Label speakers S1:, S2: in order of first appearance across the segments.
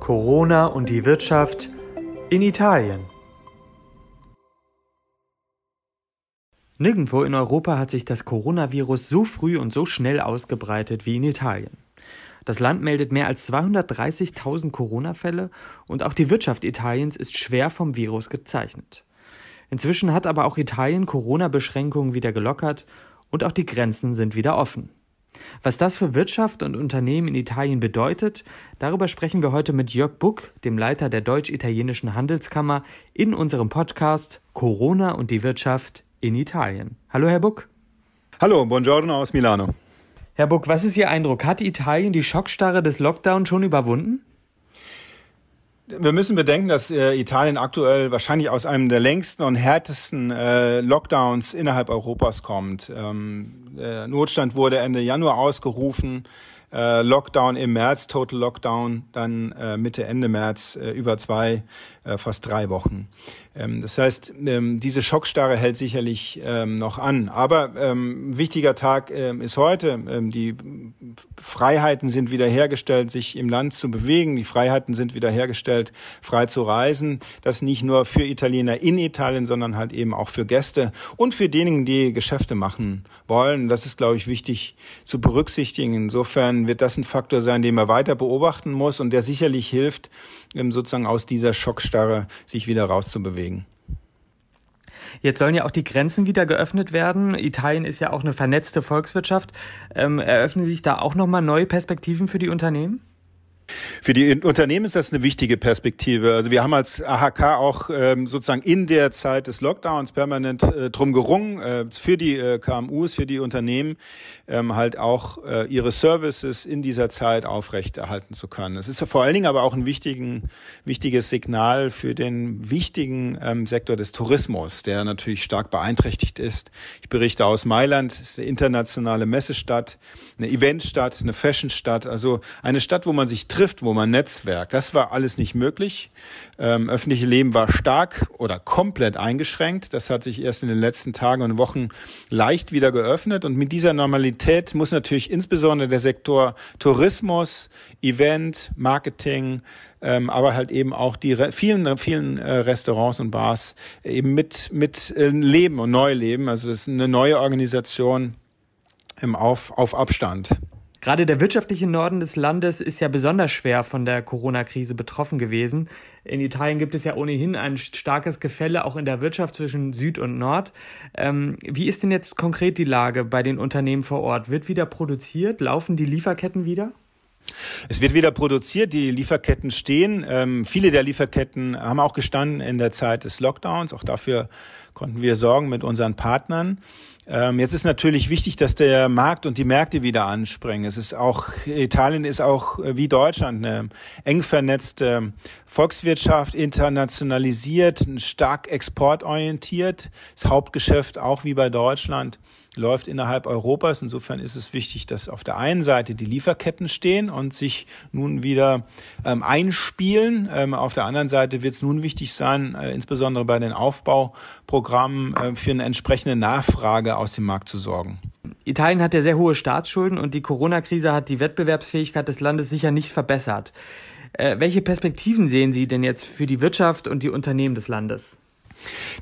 S1: Corona und die Wirtschaft in Italien. Nirgendwo in Europa hat sich das Coronavirus so früh und so schnell ausgebreitet wie in Italien. Das Land meldet mehr als 230.000 Corona-Fälle und auch die Wirtschaft Italiens ist schwer vom Virus gezeichnet. Inzwischen hat aber auch Italien Corona-Beschränkungen wieder gelockert und auch die Grenzen sind wieder offen. Was das für Wirtschaft und Unternehmen in Italien bedeutet, darüber sprechen wir heute mit Jörg Buck, dem Leiter der Deutsch-Italienischen Handelskammer, in unserem Podcast Corona und die Wirtschaft in Italien. Hallo, Herr Buck. Hallo, buongiorno aus Milano. Herr Buck, was ist Ihr Eindruck? Hat Italien die Schockstarre des Lockdowns schon überwunden? Wir müssen bedenken, dass äh, Italien aktuell wahrscheinlich aus einem
S2: der längsten und härtesten äh, Lockdowns innerhalb Europas kommt. Ähm, äh, Notstand wurde Ende Januar ausgerufen äh, Lockdown im März, Total Lockdown, dann äh, Mitte, Ende März äh, über zwei, äh, fast drei Wochen. Ähm, das heißt, ähm, diese Schockstarre hält sicherlich ähm, noch an. Aber ähm, wichtiger Tag ähm, ist heute. Ähm, die Freiheiten sind wiederhergestellt, sich im Land zu bewegen. Die Freiheiten sind wiederhergestellt, frei zu reisen. Das nicht nur für Italiener in Italien, sondern halt eben auch für Gäste und für diejenigen, die Geschäfte machen wollen. Das ist, glaube ich, wichtig zu berücksichtigen. Insofern dann wird das ein Faktor sein, den man weiter beobachten muss und der sicherlich hilft, ähm, sozusagen aus dieser Schockstarre sich wieder rauszubewegen.
S1: Jetzt sollen ja auch die Grenzen wieder geöffnet werden. Italien ist ja auch eine vernetzte Volkswirtschaft. Ähm, eröffnen sich da auch nochmal neue Perspektiven für die Unternehmen?
S2: Für die Unternehmen ist das eine wichtige Perspektive. Also wir haben als AHK auch ähm, sozusagen in der Zeit des Lockdowns permanent äh, drum gerungen, äh, für die äh, KMUs, für die Unternehmen ähm, halt auch äh, ihre Services in dieser Zeit aufrechterhalten zu können. Es ist vor allen Dingen aber auch ein wichtigen, wichtiges Signal für den wichtigen ähm, Sektor des Tourismus, der natürlich stark beeinträchtigt ist. Ich berichte aus Mailand, es ist eine internationale Messestadt, eine Eventstadt, eine Fashionstadt, also eine Stadt, wo man sich trifft, trifft, wo man Netzwerk. Das war alles nicht möglich. Ähm, öffentliche Leben war stark oder komplett eingeschränkt. Das hat sich erst in den letzten Tagen und Wochen leicht wieder geöffnet. Und mit dieser Normalität muss natürlich insbesondere der Sektor Tourismus, Event, Marketing, ähm, aber halt eben auch die Re vielen, vielen äh, Restaurants und Bars eben mit, mit äh, Leben und neu leben. Also das ist eine neue Organisation
S1: im auf, auf Abstand. Gerade der wirtschaftliche Norden des Landes ist ja besonders schwer von der Corona-Krise betroffen gewesen. In Italien gibt es ja ohnehin ein starkes Gefälle auch in der Wirtschaft zwischen Süd und Nord. Ähm, wie ist denn jetzt konkret die Lage bei den Unternehmen vor Ort? Wird wieder produziert? Laufen die Lieferketten wieder? Es wird wieder produziert,
S2: die Lieferketten stehen. Ähm, viele der Lieferketten haben auch gestanden in der Zeit des Lockdowns. Auch dafür konnten wir sorgen mit unseren Partnern. Ähm, jetzt ist natürlich wichtig, dass der Markt und die Märkte wieder anspringen. Es ist auch, Italien ist auch äh, wie Deutschland eine eng vernetzte Volkswirtschaft, internationalisiert, stark exportorientiert. Das Hauptgeschäft auch wie bei Deutschland läuft innerhalb Europas. Insofern ist es wichtig, dass auf der einen Seite die Lieferketten stehen und sich nun wieder ähm, einspielen. Ähm, auf der anderen Seite wird es nun wichtig sein, äh, insbesondere bei den
S1: Aufbauprogrammen, Programmen äh, für eine entsprechende Nachfrage aus dem Markt zu sorgen. Italien hat ja sehr hohe Staatsschulden und die Corona-Krise hat die Wettbewerbsfähigkeit des Landes sicher nicht verbessert. Äh, welche Perspektiven sehen Sie denn jetzt für die Wirtschaft und die Unternehmen des Landes?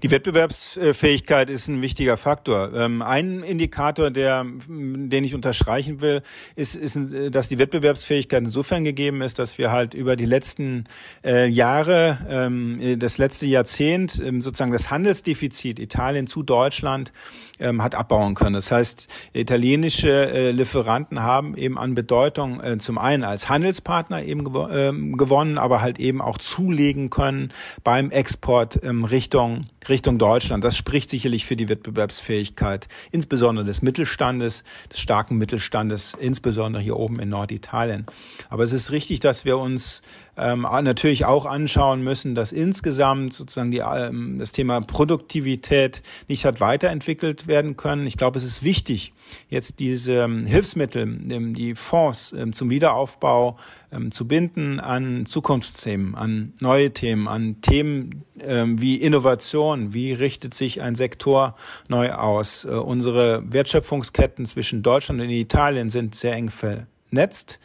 S1: Die Wettbewerbsfähigkeit ist ein wichtiger Faktor. Ähm, ein Indikator, der,
S2: den ich unterstreichen will, ist, ist, dass die Wettbewerbsfähigkeit insofern gegeben ist, dass wir halt über die letzten äh, Jahre, ähm, das letzte Jahrzehnt, ähm, sozusagen das Handelsdefizit Italien zu Deutschland ähm, hat abbauen können. Das heißt, italienische äh, Lieferanten haben eben an Bedeutung äh, zum einen als Handelspartner eben gew ähm, gewonnen, aber halt eben auch zulegen können beim Export ähm, Richtung Richtung Deutschland. Das spricht sicherlich für die Wettbewerbsfähigkeit, insbesondere des Mittelstandes, des starken Mittelstandes, insbesondere hier oben in Norditalien. Aber es ist richtig, dass wir uns ähm, natürlich auch anschauen müssen, dass insgesamt sozusagen die, ähm, das Thema Produktivität nicht hat weiterentwickelt werden können. Ich glaube, es ist wichtig, jetzt diese ähm, Hilfsmittel, ähm, die Fonds ähm, zum Wiederaufbau zu binden an Zukunftsthemen, an neue Themen, an Themen, ähm, wie Innovation, wie richtet sich ein Sektor neu aus. Äh, unsere Wertschöpfungsketten zwischen Deutschland und Italien sind sehr eng vernetzt.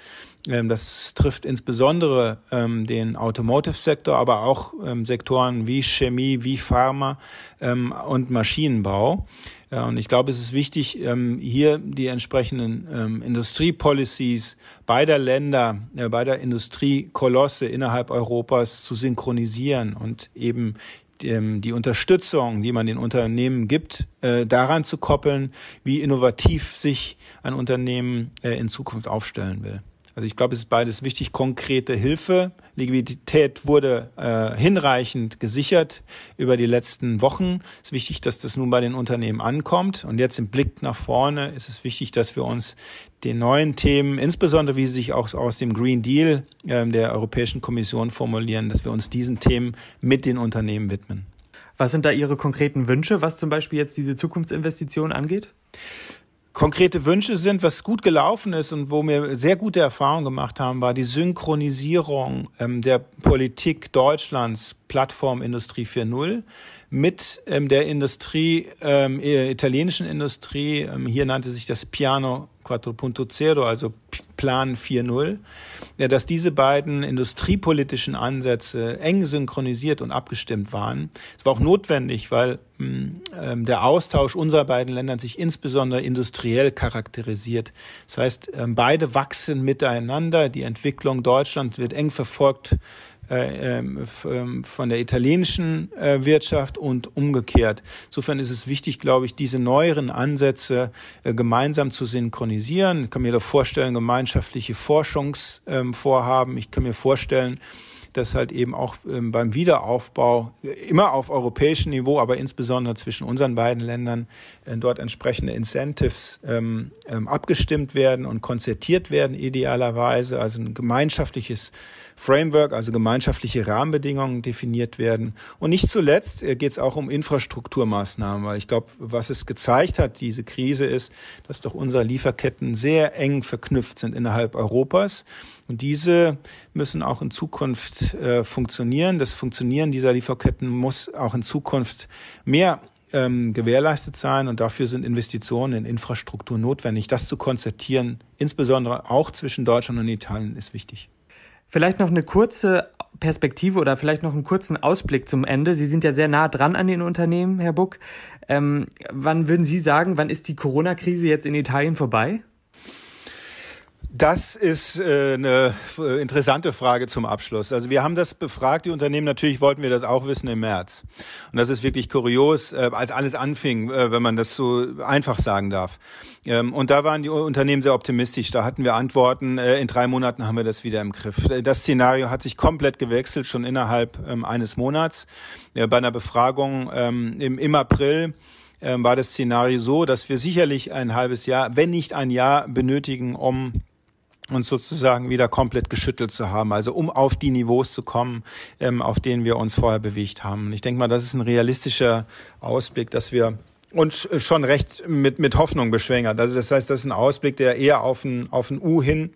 S2: Ähm, das trifft insbesondere ähm, den Automotive-Sektor, aber auch ähm, Sektoren wie Chemie, wie Pharma ähm, und Maschinenbau und ich glaube, es ist wichtig, ähm, hier die entsprechenden ähm, Industriepolicies beider Länder, äh, beider Industriekolosse innerhalb Europas zu synchronisieren und eben ähm, die Unterstützung, die man den Unternehmen gibt, äh, daran zu koppeln, wie innovativ sich ein Unternehmen äh, in Zukunft aufstellen will. Also ich glaube, es ist beides wichtig. Konkrete Hilfe. Liquidität wurde äh, hinreichend gesichert über die letzten Wochen. Es ist wichtig, dass das nun bei den Unternehmen ankommt. Und jetzt im Blick nach vorne ist es wichtig, dass wir uns den neuen Themen, insbesondere wie sie sich auch aus dem Green Deal äh, der Europäischen Kommission formulieren, dass wir uns diesen Themen mit den Unternehmen widmen. Was sind da Ihre konkreten Wünsche, was zum Beispiel jetzt diese Zukunftsinvestition angeht? konkrete Wünsche sind, was gut gelaufen ist und wo wir sehr gute Erfahrungen gemacht haben, war die Synchronisierung ähm, der Politik Deutschlands Plattform Industrie 4.0 mit ähm, der Industrie, ähm, italienischen Industrie. Ähm, hier nannte sich das Piano 4.0, also Plan 4.0, dass diese beiden industriepolitischen Ansätze eng synchronisiert und abgestimmt waren. Es war auch notwendig, weil hm, ähm, der Austausch unserer beiden Länder sich insbesondere industriell charakterisiert. Das heißt, ähm, beide wachsen miteinander. Die Entwicklung Deutschlands wird eng verfolgt äh, ähm, ähm, von der italienischen äh, Wirtschaft und umgekehrt. Insofern ist es wichtig, glaube ich, diese neueren Ansätze äh, gemeinsam zu synchronisieren. Ich kann mir da vorstellen, gemeinschaftliche Forschungsvorhaben. Ähm, ich kann mir vorstellen, dass halt eben auch ähm, beim Wiederaufbau äh, immer auf europäischem Niveau, aber insbesondere zwischen unseren beiden Ländern äh, dort entsprechende Incentives ähm, ähm, abgestimmt werden und konzertiert werden idealerweise, also ein gemeinschaftliches Framework, also gemeinschaftliche Rahmenbedingungen definiert werden. Und nicht zuletzt äh, geht es auch um Infrastrukturmaßnahmen, weil ich glaube, was es gezeigt hat, diese Krise ist, dass doch unsere Lieferketten sehr eng verknüpft sind innerhalb Europas. Und diese müssen auch in Zukunft äh, funktionieren. Das Funktionieren dieser Lieferketten muss auch in Zukunft mehr ähm, gewährleistet sein und dafür sind Investitionen in Infrastruktur notwendig.
S1: Das zu konzertieren, insbesondere auch zwischen Deutschland und Italien, ist wichtig. Vielleicht noch eine kurze Perspektive oder vielleicht noch einen kurzen Ausblick zum Ende. Sie sind ja sehr nah dran an den Unternehmen, Herr Buck. Ähm, wann würden Sie sagen, wann ist die Corona-Krise jetzt in Italien vorbei?
S2: Das ist äh, eine äh, interessante Frage zum Abschluss. Also wir haben das befragt, die Unternehmen. Natürlich wollten wir das auch wissen im März. Und das ist wirklich kurios, äh, als alles anfing, äh, wenn man das so einfach sagen darf. Ähm, und da waren die Unternehmen sehr optimistisch. Da hatten wir Antworten. Äh, in drei Monaten haben wir das wieder im Griff. Äh, das Szenario hat sich komplett gewechselt, schon innerhalb ähm, eines Monats. Äh, bei einer Befragung ähm, im, im April ähm, war das Szenario so, dass wir sicherlich ein halbes Jahr, wenn nicht ein Jahr benötigen, um uns sozusagen wieder komplett geschüttelt zu haben, also um auf die Niveaus zu kommen, ähm, auf denen wir uns vorher bewegt haben. Und ich denke mal, das ist ein realistischer Ausblick, dass wir uns äh, schon recht mit, mit Hoffnung beschwängert. Also das heißt, das ist ein Ausblick, der eher auf ein, auf ein U hin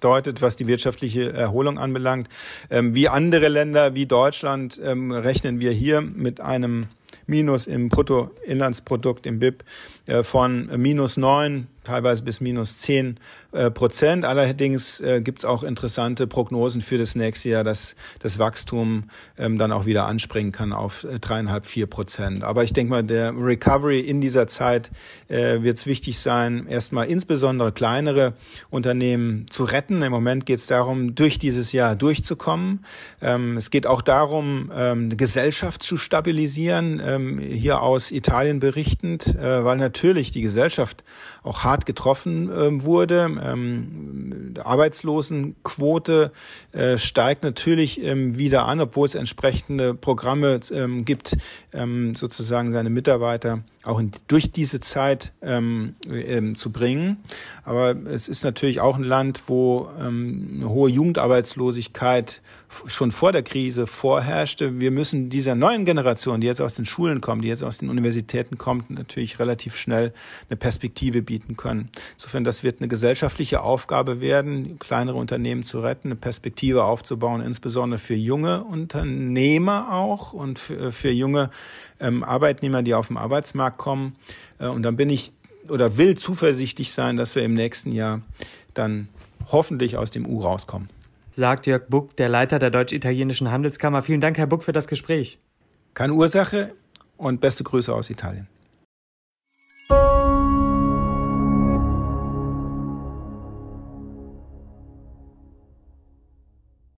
S2: deutet, was die wirtschaftliche Erholung anbelangt. Ähm, wie andere Länder, wie Deutschland, ähm, rechnen wir hier mit einem Minus im Bruttoinlandsprodukt, im BIP äh, von minus neun teilweise bis minus zehn äh, Prozent. Allerdings äh, gibt es auch interessante Prognosen für das nächste Jahr, dass das Wachstum ähm, dann auch wieder anspringen kann auf dreieinhalb, vier Prozent. Aber ich denke mal, der Recovery in dieser Zeit wird es wichtig sein, erstmal insbesondere kleinere Unternehmen zu retten. Im Moment geht es darum, durch dieses Jahr durchzukommen. Ähm, es geht auch darum, eine ähm, Gesellschaft zu stabilisieren, hier aus Italien berichtend, weil natürlich natürlich die Gesellschaft auch hart getroffen äh, wurde. Ähm, Arbeitslosenquote äh, steigt natürlich ähm, wieder an, obwohl es entsprechende Programme ähm, gibt, ähm, sozusagen seine Mitarbeiter auch in, durch diese Zeit ähm, ähm, zu bringen. Aber es ist natürlich auch ein Land, wo ähm, eine hohe Jugendarbeitslosigkeit schon vor der Krise vorherrschte. Wir müssen dieser neuen Generation, die jetzt aus den Schulen kommt, die jetzt aus den Universitäten kommt, natürlich relativ schnell eine Perspektive bieten können. Insofern, das wird eine gesellschaftliche Aufgabe werden, kleinere Unternehmen zu retten, eine Perspektive aufzubauen, insbesondere für junge Unternehmer auch und für, äh, für junge ähm, Arbeitnehmer, die auf dem Arbeitsmarkt Markt kommen. Äh, und dann bin ich oder will zuversichtlich
S1: sein, dass wir im nächsten Jahr dann hoffentlich aus dem U rauskommen. Sagt Jörg Buck, der Leiter der Deutsch-Italienischen Handelskammer. Vielen Dank, Herr Buck, für das Gespräch. Keine Ursache und beste Grüße aus Italien.